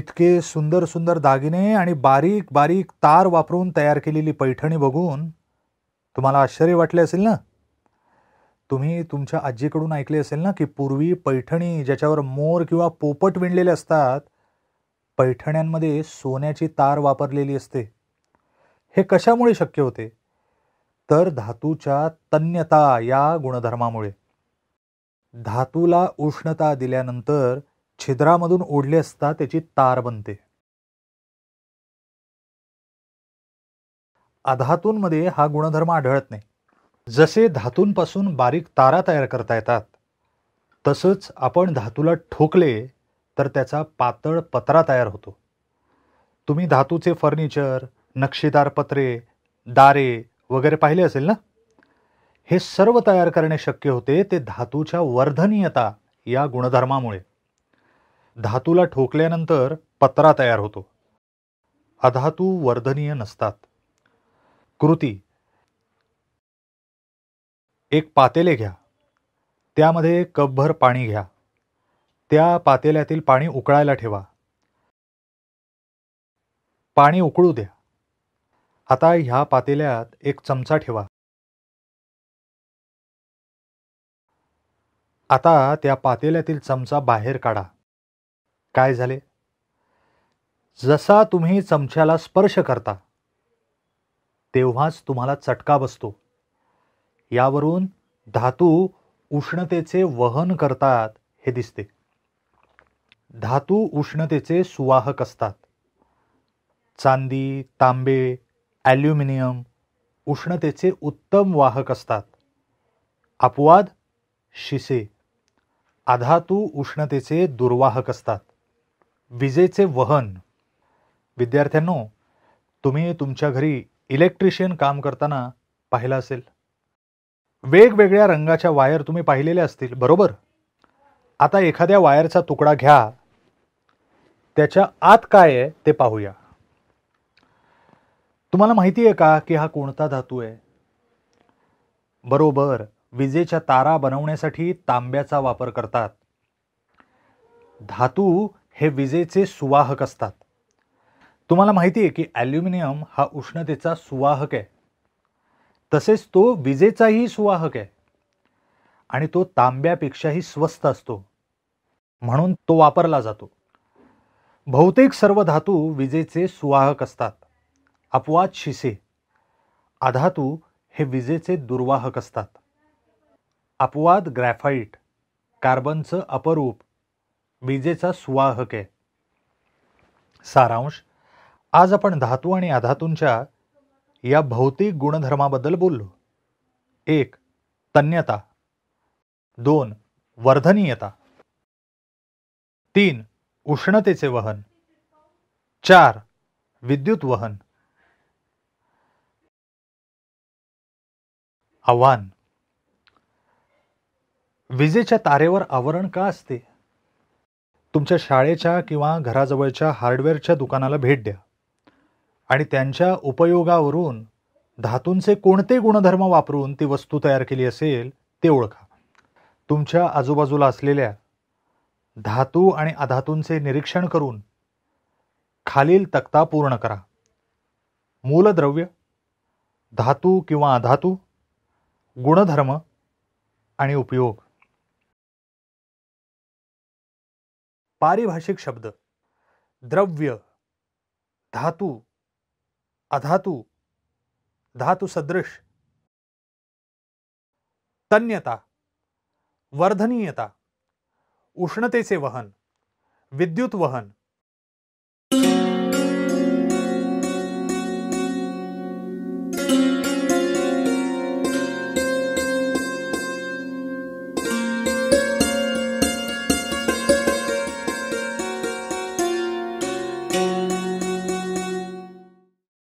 इतके सुंदर सुंदर दागिने आणि बारीक बारीक तार वापरून तयार केलेली पैठणी बघून तुम्हाला आश्चर्य वाटले असेल ना तुम्ही तुमच्या आजीकडून ऐकले असेल ना की पूर्वी पैठणी ज्याच्यावर मोर किंवा पोपट विणलेले असतात पैठण्यांमध्ये सोन्याची तार वापरलेली असते हे कशामुळे शक्य होते तर धातूच्या तन्यता या गुणधर्मामुळे धातूला उष्णता दिल्यानंतर छिद्रामधून ओढले असता त्याची तार बनते अधातूंमध्ये हा गुणधर्म आढळत नाही जसे धातूंपासून बारीक तारा तयार करता येतात तसंच आपण धातूला ठोकले तर त्याचा पातळ पत्रा तयार होतो तुम्ही धातूचे फर्निचर नक्षीदार पत्रे दारे वगैरे पाहिले असेल ना हे सर्व तयार करणे शक्य होते ते धातूच्या वर्धनीयता या गुणधर्मामुळे धातूला ठोकल्यानंतर पत्रा तयार होतो अधातू वर्धनीय नसतात कृती एक पातेले घ्या त्यामध्ये कपभर पाणी घ्या त्या पातेल्यातील पाणी उकळायला ठेवा पाणी उकळू द्या आता ह्या पातेल्यात एक चमचा ठेवा आता त्या पातेल्यातील चमचा बाहेर काढा काय झाले जसा तुम्ही चमच्याला स्पर्श करता तेव्हाच तुम्हाला चटका बसतो यावरून धातू उष्णतेचे वहन करतात हे दिसते धातू उष्णतेचे सुवाहक असतात चांदी तांबे ॲल्युमिनियम उष्णतेचे उत्तम वाहक असतात अपवाद शिसे अधातू उष्णतेचे दुर्वाहक असतात विजेचे वहन विद्यार्थ्यांनो तुम्ही तुमच्या घरी इलेक्ट्रिशियन काम करताना पाहिलं असेल वेगवेगळ्या रंगाच्या वायर तुम्ही पाहिलेल्या असतील बरोबर आता एखाद्या वायरचा तुकडा घ्या त्याच्या आत काय आहे ते पाहूया तुम्हाला माहिती आहे का की हा कोणता धातू आहे बरोबर विजेच्या तारा बनवण्यासाठी तांब्याचा वापर करतात धातू हे विजेचे सुवाहक असतात तुम्हाला माहिती आहे की ॲल्युमिनियम हा उष्णतेचा सुवाहक आहे तसेच तो विजेचाही सुवाहक आहे आणि तो तांब्यापेक्षाही स्वस्त असतो म्हणून तो वापरला जातो बहुतेक सर्व धातू विजेचे सुवाहक असतात अपवाद शिसे अधातू हे विजेचे दुर्वाहक असतात अपवाद ग्रॅफाईट कार्बनचं अपरूप विजेचा सुवाहक आहे सारांश आज आपण धातू आणि आधातूंच्या या भौतिक गुणधर्माबद्दल बोललो एक तन्यता दोन वर्धनीयता तीन उष्णतेचे वहन चार विद्युत वहन आव्हान विजेच्या तारेवर आवरण का असते तुमच्या शाळेच्या किंवा घराजवळच्या हार्डवेअरच्या दुकानाला भेट द्या आणि त्यांच्या उपयोगावरून धातूंचे कोणते गुणधर्म वापरून ती वस्तू तयार केली असेल ते ओळखा तुमच्या आजूबाजूला असलेल्या धातू आणि अधातूंचे निरीक्षण करून खालील तक्ता पूर्ण करा मूलद्रव्य धातू किंवा अधातू गुणधर्म आणि उपयोग पारिभाषिक शब्द द्रव्य धातू अधातू धातुसदृश तन्यता वर्धनीयता उष्णतेचे वहन विद्युत वहन